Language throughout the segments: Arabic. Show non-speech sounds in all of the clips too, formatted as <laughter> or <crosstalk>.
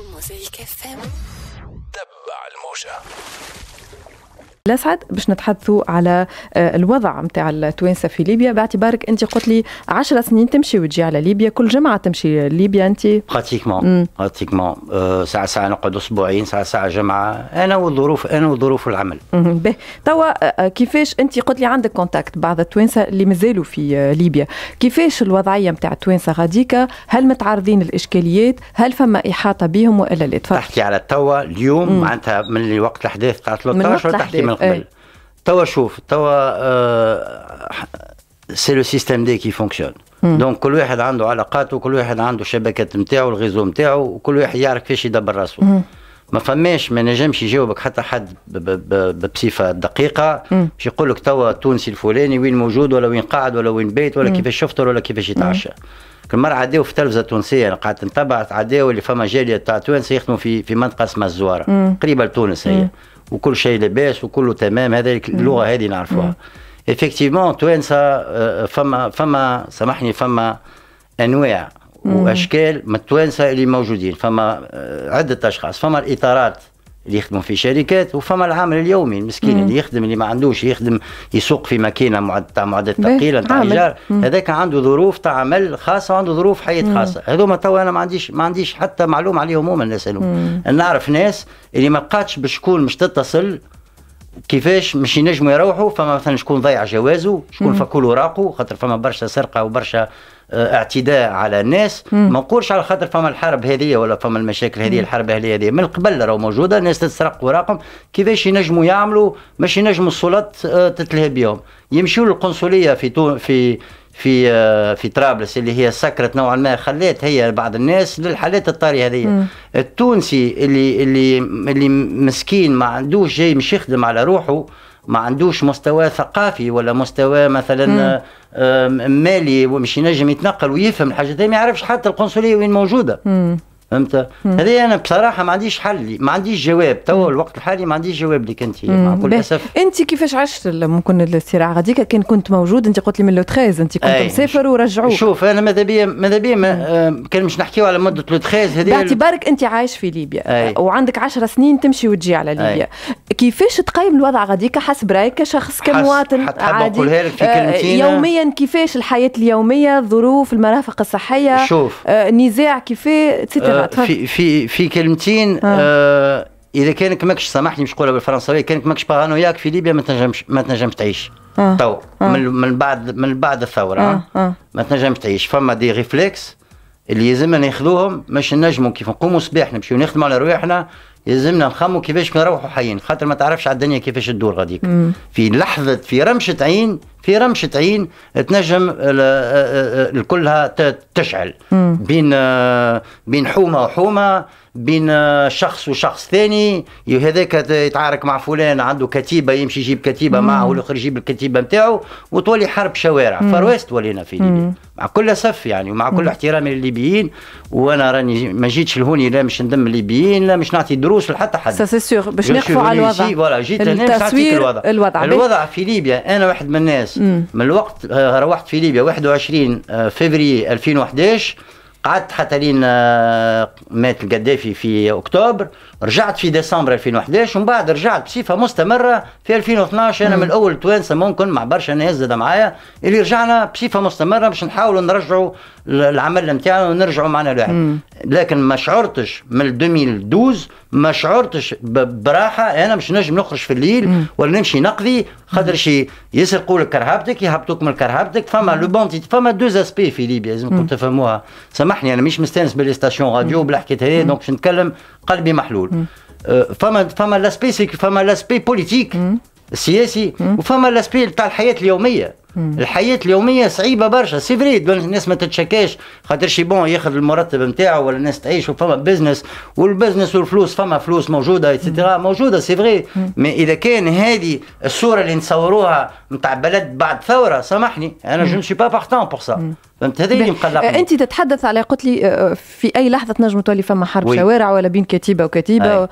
موزيك اف ام تبع الموجه لسعد باش نتحدثوا على آه، الوضع نتاع التوانسه في ليبيا باعتبارك انت قلت لي 10 سنين تمشي وتجي على ليبيا كل جمعه تمشي ليبيا انت براتيكمون براتيكمون euh, ساعه ساعه نقعد اسبوعين ساعه ساعه جمعه انا والظروف انا وظروف العمل به توا آه، آه، كيفاش انت قلت لي عندك كونتاكت بعض التوانسه اللي مازالوا في ليبيا كيفاش الوضعيه نتاع التوانسه غاديكا هل متعرضين للاشكاليات هل فما احاطه بهم والا لا تحكي على توا اليوم معناتها من وقت الاحداث تاع 13 تحكي من قبل إيه. توا شوف توا سي لو سيستيم دي كي فونكسيون دونك كل واحد عنده علاقاته وكل واحد عنده شبكات نتاعو الغيزو نتاعو وكل واحد يعرف كيفاش يدبر راسه ما فماش ما نجمش يجاوبك حتى حد بصفه دقيقه باش يقول لك توا التونسي الفلاني وين موجود ولا وين قاعد ولا وين بيت ولا كيفاش شفته ولا كيفاش يتعشى المرة عداو في التلفزه التونسيه انا يعني قعدت نتبع عداو اللي فما جاليه تاع تونس يخدموا في في منطقه اسمها الزواره قريبه لتونس هي وكل شيء لاباس وكله تمام هذه اللغه هذه نعرفوها افكتيفمون توانسه فما فما سامحني فما انواع واشكال من التوانسه اللي موجودين فما euh, عده اشخاص فما الاطارات اللي يخدموا في شركات وفما العامل اليومي المسكين اللي يخدم اللي ما عندوش يخدم يسوق في ماكينه معد تاع معدات ثقيله تاع ايجار هذاك عنده ظروف تاع عمل خاصه وعنده ظروف حياه خاصه هذوما تو انا ما عنديش ما عنديش حتى معلومه عليهم هما الناس هذوما نعرف ناس اللي ما بقاتش بشكون مش تتصل كيفاش مش ينجموا يروحوا فما مثلا شكون ضيع جوازه شكون فكوا له خاطر فما برشا سرقه وبرشا آه، اعتداء على الناس ما نقولش على خاطر فما الحرب هذه ولا فما المشاكل هذه الحرب الاهليه هذه من قبل راهو موجوده الناس تسرق وراقم كيفاش ينجموا يعملوا مش ينجموا السلطات آه، تتلهي بهم يمشيوا للقنصليه في تو في في آه، في طرابلس اللي هي سكرت نوعا ما خلات هي بعض الناس للحالات الطارئه هذه التونسي اللي اللي اللي مسكين ما عندوش جاي مش يخدم على روحه ما عندوش مستوى ثقافي ولا مستوى مثلا آه، مالي ومش ينجم يتنقل ويفهم الحاجات ما يعرفش حتى القنصليه وين موجوده مم. فهمت هذه انا بصراحه ما عنديش حل ما عنديش جواب تو الوقت الحالي ما عنديش جواب لك انت مع كل اسف انت كيفاش عشت ممكن الصراع غاديك كان كنت موجود انت قلت لي من لو 13 انت كنت أي. مسافر ورجعوك شوف انا ماذا بيا ماذا بيا ما آه، كان مش نحكيو على مده لو 13 هذه باعتبارك انت عايش في ليبيا أي. آه، وعندك 10 سنين تمشي وتجي على ليبيا أي. كيفاش تقيم الوضع غاديك حسب رايك كشخص كمواطن عادي لك في كلمتين آه يوميا كيفاش الحياه اليوميه الظروف المرافق الصحيه شوف آه نزاع كيفاش في في في كلمتين آه. آه اذا كانك ماكش سامحني مش نقولها بالفرنسويه كانك ماكش بارانوياك في ليبيا ما تنجمش ما تنجمش تعيش آه. تو آه. من من بعد من بعد الثوره آه. آه. ما تنجمش تعيش فما دي ريفليكس اللي يلزمنا ناخذوهم باش نجموا كيف نقوموا صباح نمشيو نخدموا على رواحنا يلزمنا نخموا كيفاش نروحوا حيين خاطر ما تعرفش على الدنيا كيفاش تدور غاديك في لحظه في رمشه عين في رمشة عين تنجم كلها تشعل بين آه، بين حومة وحومة بين آه، شخص وشخص ثاني هذاك يتعارك مع فلان عنده كتيبة يمشي يجيب كتيبة معه والآخر يجيب الكتيبة نتاعو وتولي حرب شوارع فرويست ولينا في ليبيا مع كل اسف يعني ومع كل احترامي للليبيين وانا راني ما جيتش لهوني لا مش ندم الليبيين لا مش نعطي دروس لحتى حد سي سيغ باش نقفوا على الوضع جيت هنا الوضع الوضع في ليبيا انا واحد من الناس الناس مم. من الوقت آه، روحت في ليبيا 21 فبراير 2011 قعدت حتى لين آه، مات القدافي في اكتوبر رجعت في ديسمبر 2011 ومن بعد رجعت بصفه مستمره في 2012 انا من الاول توانسه ممكن مع برشا ناس زاد معايا اللي رجعنا بصفه مستمره باش نحاولوا نرجعوا العمل نتاعنا ونرجعوا معنا لواحد لكن ما شعرتش من 2012 ما شعرتش براحه انا مش نجم نخرج في الليل ولا نمشي نقضي خاطر شي يسرقوا لك كرهبتك يهبطوك من كرهبتك فما لو بونتي فما دوز اسبي في ليبيا لازمكم تفهموها سامحني انا مش مستانس بالستاسيون راديو بلا حكايه هذه دونك باش نتكلم قلبي محلول أه، فما فما لاسبي فما لاسبي بوليتيك سياسي وفما لاسبي تاع الحياه اليوميه الحياه اليوميه صعيبه برشا سي فري الناس ما تتشكاش خاطر شي بون ياخذ المرتب نتاعو ولا الناس تعيش وفما بزنس والبزنس والفلوس فما فلوس موجوده ايتترا موجوده سي فري مي اذا كان هذه الصوره اللي نصوروها نتاع بلد بعد ثوره سامحني انا جو سي با باغتون بور سا فهمت هذا اللي مقلقني انت تتحدث على قلت لي آه، في اي لحظه تنجم تولي فما حرب وي. شوارع ولا بين كتيبه وكتيبه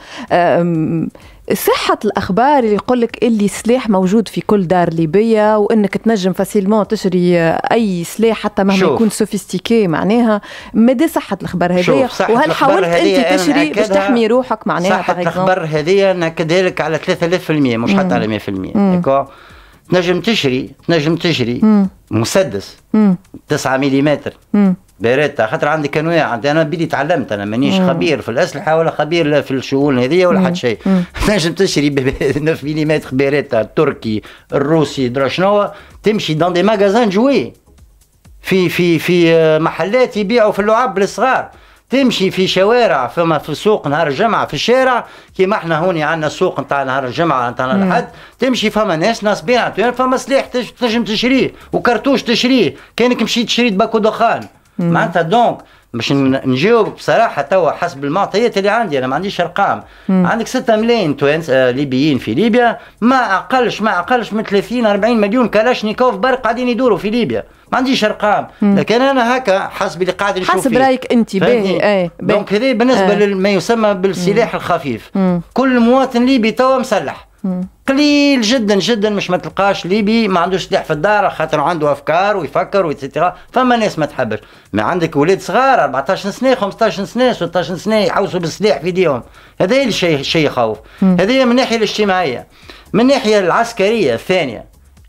صحة الأخبار اللي يقول لك اللي سلاح موجود في كل دار ليبية وأنك تنجم تنجم فاسيلمون تشري آه، اي سلاح حتى مهما شوف. يكون سوفيستيكي معناها مدى صحه الخبر هذايا وهل حاولت انت تشري باش تحمي روحك معناها صحه الخبر هذايا ناكدها على 3000% مش حتى على 100% ديكور تنجم تشري تنجم تشري مسدس 9 ملم بيريتا خاطر عندي كانوية عندي انا بدي تعلمت انا مانيش خبير في الاسلحه ولا خبير لا في الشؤون هذه ولا حتى شيء تنجم <laughs> تشري 9 <laughs> ملم بيريتا التركي الروسي درا شنو تمشي دون دي ماغازان جوي في في في آه، محلات يبيعوا في اللعاب للصغار تمشي في شوارع فما في سوق نهار الجمعة في الشارع كيما احنا هوني عندنا السوق نتاع نهار الجمعة نتاع الأحد تمشي فما ناس ناس بيع يعني فما سلاح تنجم تشريه وكرتوش تشريه كانك مشيت تشري باكو دخان معناتها دونك باش نجاوب بصراحه توا حسب المعطيات اللي عندي انا ما عنديش ارقام عندك 6 ملايين توانس آه ليبيين في ليبيا ما اقلش ما اقلش من 30 40 مليون كلاشنيكوف برق قاعدين يدوروا في ليبيا ما عنديش ارقام لكن انا هكا حسب اللي قاعد نشوف حسب رايك انت باهي اي دونك هذا بالنسبه آه. لما يسمى بالسلاح مم. الخفيف مم. كل مواطن ليبي توا مسلح مم. قليل جدا جدا مش ما تلقاش ليبي ما عندوش سلاح في الدار خاطر عنده افكار ويفكر ويتسيتيرا فما ناس ما تحبش ما عندك ولاد صغار 14 سنه 15 سنه 16 سنه يحوسوا بالسلاح في ايديهم هذا الشيء شيء يخوف هذا من الناحيه الاجتماعيه من الناحيه العسكريه الثانيه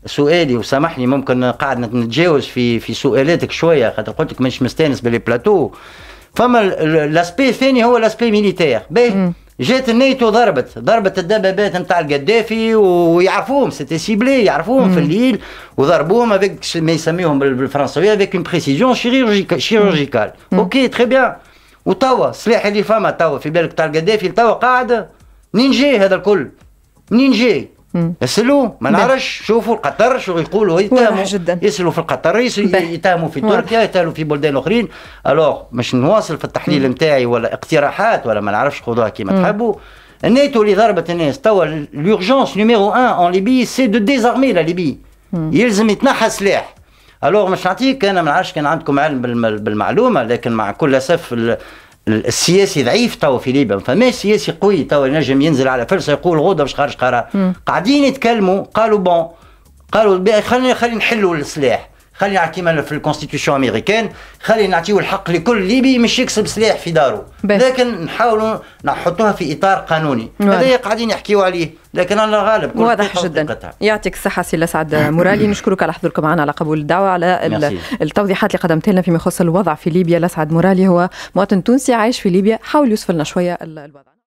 سؤالي وسامحني ممكن قاعد نتجاوز في في سؤالاتك شويه خاطر قلت لك مش مستانس بالبلاتو فما الاسبي الثاني هو الاسبي ميليتير باهي جات النيتو ضربت ضربت الدبابات نتاع القدافي ويعرفوهم سيتي سيبلي يعرفوهم في الليل وضربوهم افيك ما يسميهم بالفرنسوية افيك اون بريسيزيون شيرورجيكال اوكي تخي بيان وتوا السلاح اللي فما توا في بالك تاع القدافي توا قاعد منين جاي هذا الكل منين جاي اسالوه ما نعرفش شوفوا القطر شو يقولوا يتهموا يسالوا في القطر يتهموا في تركيا يتهموا في بلدان اخرين الوغ باش نواصل في التحليل نتاعي ولا اقتراحات ولا ما نعرفش خذوها كيما تحبوا الناتو اللي ضربت الناس توا لورجونس نيميرو 1 اون ليبي سي دو ديزارمي لا ليبي يلزم يتنحى سلاح الوغ مش نعطيك انا ما نعرفش كان عندكم علم بالمعلومه لكن مع كل اسف السياسي ضعيف توا في ليبيا فما سياسي قوي توا ينجم ينزل على فرصه يقول غدا باش خارج قرار قاعدين يتكلموا قالوا بون قالوا خلينا خلينا نحلوا السلاح خلينا كيما في الكونستيتيوشن امريكان خلي نعطيو الحق لكل ليبي مش يكسب سلاح في داره لكن نحاولوا نحطوها في اطار قانوني هذا قاعدين يحكيوا عليه لكن انا غالب كل واضح جدا يعطيك الصحه سي سعد مرالي <coughs> نشكرك على حضورك معنا على قبول الدعوه على التوضيحات اللي قدمتها لنا فيما يخص الوضع في ليبيا لسعد مرالي هو مواطن تونسي عايش في ليبيا حاول يوصف لنا شويه الوضع